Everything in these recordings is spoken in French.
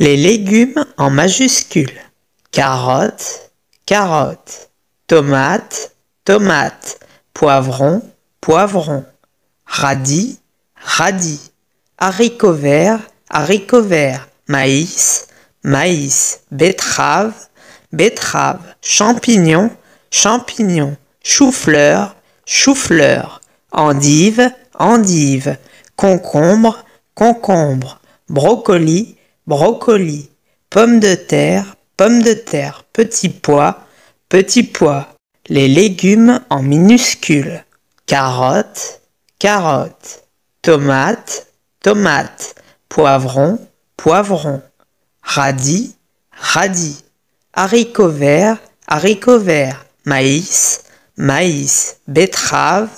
Les légumes en majuscules. carotte, carotte, tomate, tomate, poivron, poivron, Radis, radis. Haricots verts, haricots verts. Maïs, maïs. Betterave, betterave. Champignons, champignons. Chou-fleur, chou-fleur. Endive, endive. Concombre, concombre. Brocoli, brocoli, pommes de terre, pommes de terre, petit pois, petit pois, les légumes en minuscules, carottes, carottes, tomates, tomates, poivrons, poivrons, radis, radis, haricots verts, haricots verts, maïs, maïs, betterave,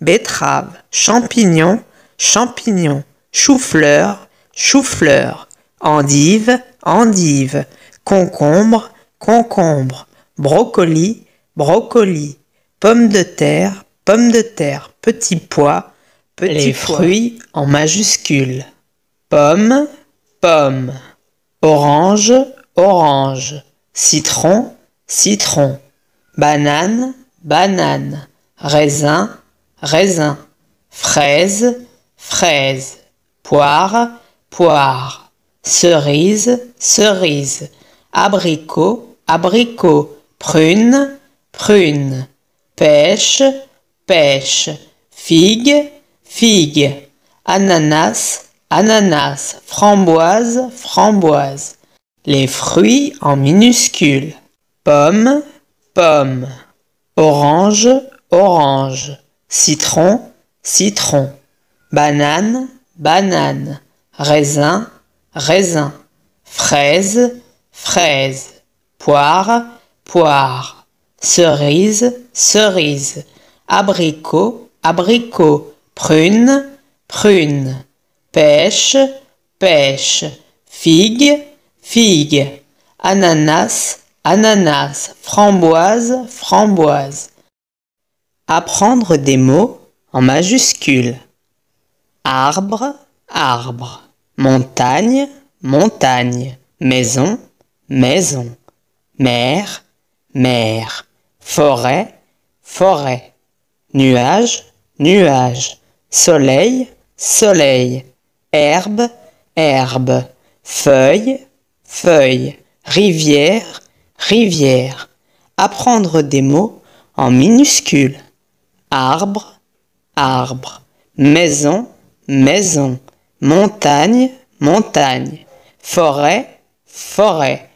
betterave, champignons, champignons, chou-fleur, chou-fleur, endive, endive, concombre, concombre, brocoli, brocoli, pomme de terre, pomme de terre, petit pois, petit Les fruits en majuscule. Pomme, pomme, orange, orange, citron, citron, banane, banane, raisin, raisin, fraise, fraise, poire, poire, cerise, cerise, abricot, abricot, prune, prune, pêche, pêche, figue, figue, ananas, ananas, framboise, framboise. Les fruits en minuscules. Pomme, pomme. Orange, orange. Citron, citron. Banane, banane. Raisin, raisin, fraise, fraise, poire, poire, cerise, cerise, abricot, abricot, prune, prune, pêche, pêche, figue, figue, ananas, ananas, framboise, framboise. Apprendre des mots en majuscule. Arbre, arbre montagne, montagne, maison, maison, mer, mer, forêt, forêt, nuage, nuage, soleil, soleil, herbe, herbe, feuille, feuille, rivière, rivière. Apprendre des mots en minuscules. Arbre, arbre, maison, maison montagne, montagne, forêt, forêt,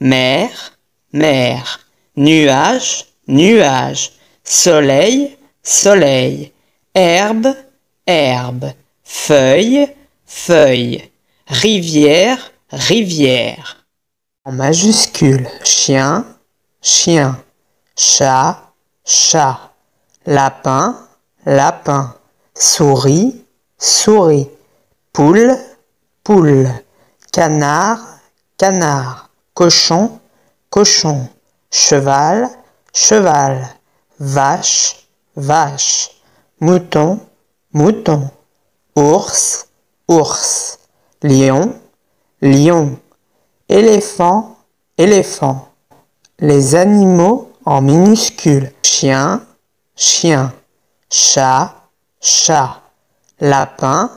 mer, mer, nuage, nuage, soleil, soleil, herbe, herbe, feuille, feuille, rivière, rivière. En majuscule, chien, chien, chat, chat, lapin, lapin, souris, souris. Poule, poule. Canard, canard. Cochon, cochon. Cheval, cheval. Vache, vache. Mouton, mouton. Ours, ours. Lion, lion. Éléphant, éléphant. Les animaux en minuscules. Chien, chien. Chat, chat. Lapin,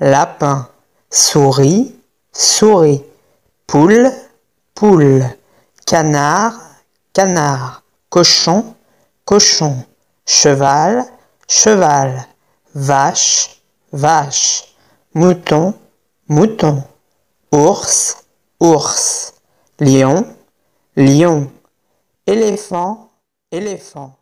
lapin, souris, souris, poule, poule, canard, canard, cochon, cochon, cheval, cheval, vache, vache, mouton, mouton, ours, ours, lion, lion, éléphant, éléphant.